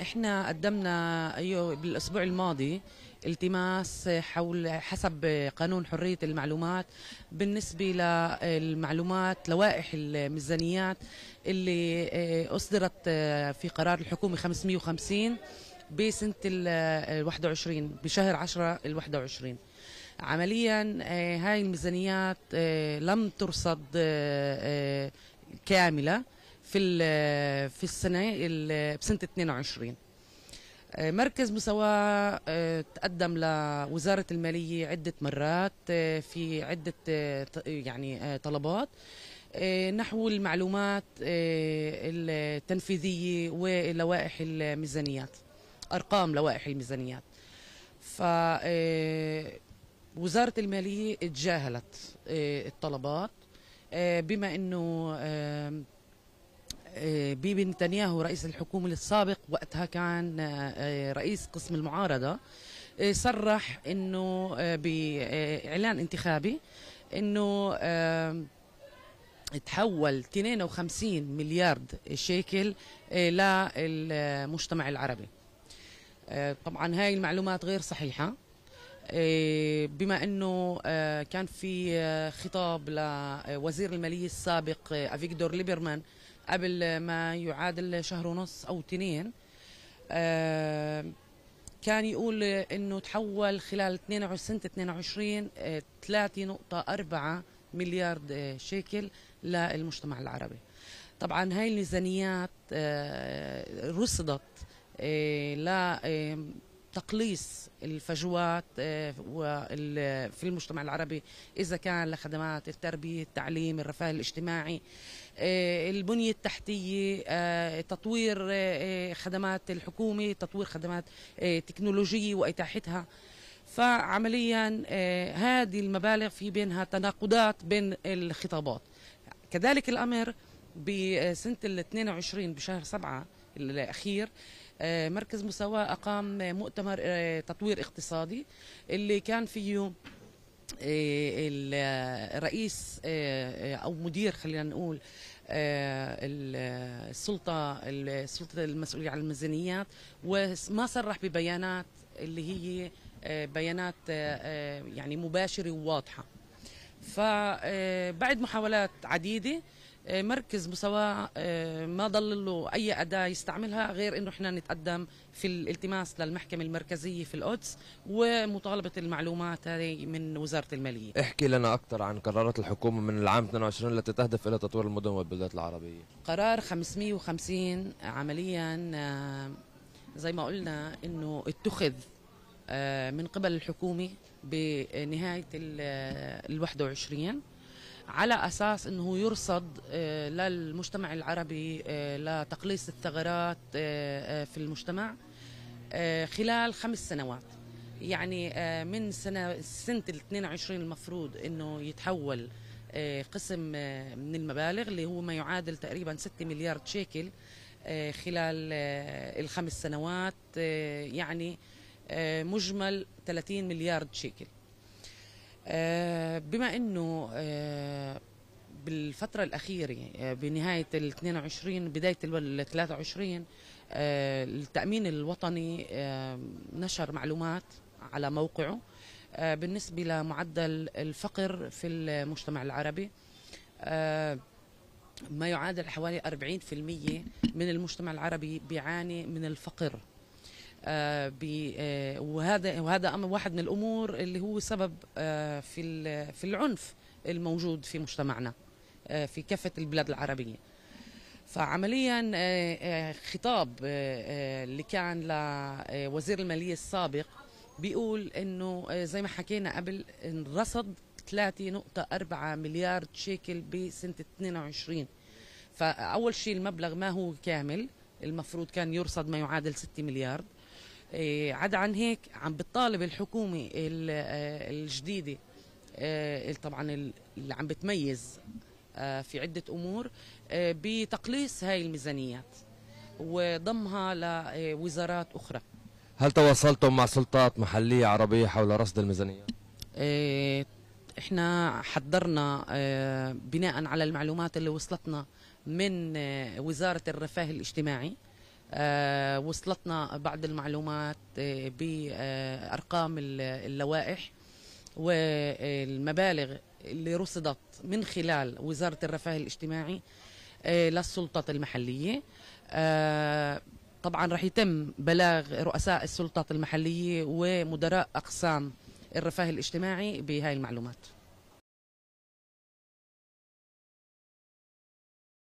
احنا قدمنا ايوه بالاسبوع الماضي التماس حول حسب قانون حريه المعلومات بالنسبه للمعلومات لوائح الميزانيات اللي آه، اصدرت آه، في قرار الحكومه 550 بسنه ال 21 آه، بشهر 10 ال 21 عمليا هاي الميزانيات لم ترصد كامله في في السنه بسنه 22 آه، مركز مساواة تقدم لوزارة المالية عدة مرات آه، في عدة آه، يعني طلبات نحو المعلومات التنفيذية ولوائح الميزانيات أرقام لوائح الميزانيات ف وزارة المالية تجاهلت الطلبات بما أنه آه، بيبي نتنياهو رئيس الحكومة السابق وقتها كان آه، آه، رئيس قسم المعارضة صرح انه باعلان انتخابي انه تحول 52 مليار شيكل للمجتمع العربي طبعا هاي المعلومات غير صحيحة بما انه كان في خطاب لوزير المالية السابق افيكدور ليبرمان قبل ما يعادل شهر ونص أو اثنين آه، كان يقول انه تحول خلال 22 سنه 22 3.4 مليار شيكل للمجتمع العربي طبعا هاي الميزانيات آه، رصدت آه، لا تقليص الفجوات آه، في المجتمع العربي إذا كان لخدمات التربية التعليم الرفاه الاجتماعي آه، البنية التحتية آه، تطوير خدمات الحكومة تطوير خدمات تكنولوجية وإتاحتها فعمليا هذه المبالغ في بينها تناقضات بين الخطابات كذلك الأمر بسنة ال 22 بشهر 7 الاخير آه، مركز مساواه اقام مؤتمر آه، تطوير اقتصادي اللي كان فيه آه، الرئيس او مدير خلينا نقول السلطه السلطه المسؤوليه عن الميزانيات وما صرح ببيانات اللي هي بيانات يعني مباشره وواضحه فبعد محاولات عديده آه، مركز مساواة آه، ما ضل له أي أداة يستعملها غير أنه إحنا نتقدم في الالتماس للمحكمة المركزية في القدس ومطالبة المعلومات هذه من وزارة المالية احكي لنا أكثر عن قرارات الحكومة من العام 22 التي تهدف إلى تطوير المدن والبلدات العربية قرار 550 عمليا آه، زي ما قلنا أنه اتخذ من قبل الحكومة بنهاية ال 21 على اساس انه يرصد آه، للمجتمع العربي آه، لتقليص الثغرات آه، في المجتمع خلال خمس سنوات يعني من سنه سنه ال 22 المفروض انه يتحول قسم من المبالغ اللي هو ما يعادل تقريبا 6 مليار شيكل خلال الخمس سنوات يعني مجمل 30 مليار شيكل آه، بما انه آه، بالفترة الأخيرة آه، بنهاية ال 22 بداية ال 23 التأمين الوطني نشر معلومات على موقعه بالنسبة لمعدل الفقر في المجتمع العربي ما يعادل حوالي 40% من المجتمع العربي بيعاني من الفقر آه، ب آه، وهذا وهذا واحد من الامور اللي هو سبب آه، في في العنف الموجود في مجتمعنا في كافه البلاد العربيه فعمليا خطاب اللي كان لوزير الماليه السابق بيقول انه زي ما حكينا قبل انرصد 3.4 مليار شيكل بسنه 22 فاول شيء المبلغ ما هو كامل المفروض كان يرصد ما يعادل 6 مليار إيه، عدا عن هيك عم بتطالب الحكومة آه، الجديدة آه، طبعا اللي عم بتميز آه، في عدة أمور بتقليص هاي الميزانيات وضمها لوزارات أخرى هل تواصلتم مع سلطات محلية عربية حول رصد الميزانية؟ إيه، احنا حضرنا بناء على المعلومات اللي وصلتنا من وزارة الرفاه الاجتماعي آه، وصلتنا بعض المعلومات آه، بأرقام اللوائح والمبالغ اللي رصدت من خلال وزارة الرفاه الاجتماعي آه، للسلطات المحلية طبعا رح يتم بلاغ رؤساء السلطات المحلية ومدراء أقسام الرفاه الاجتماعي بهاي المعلومات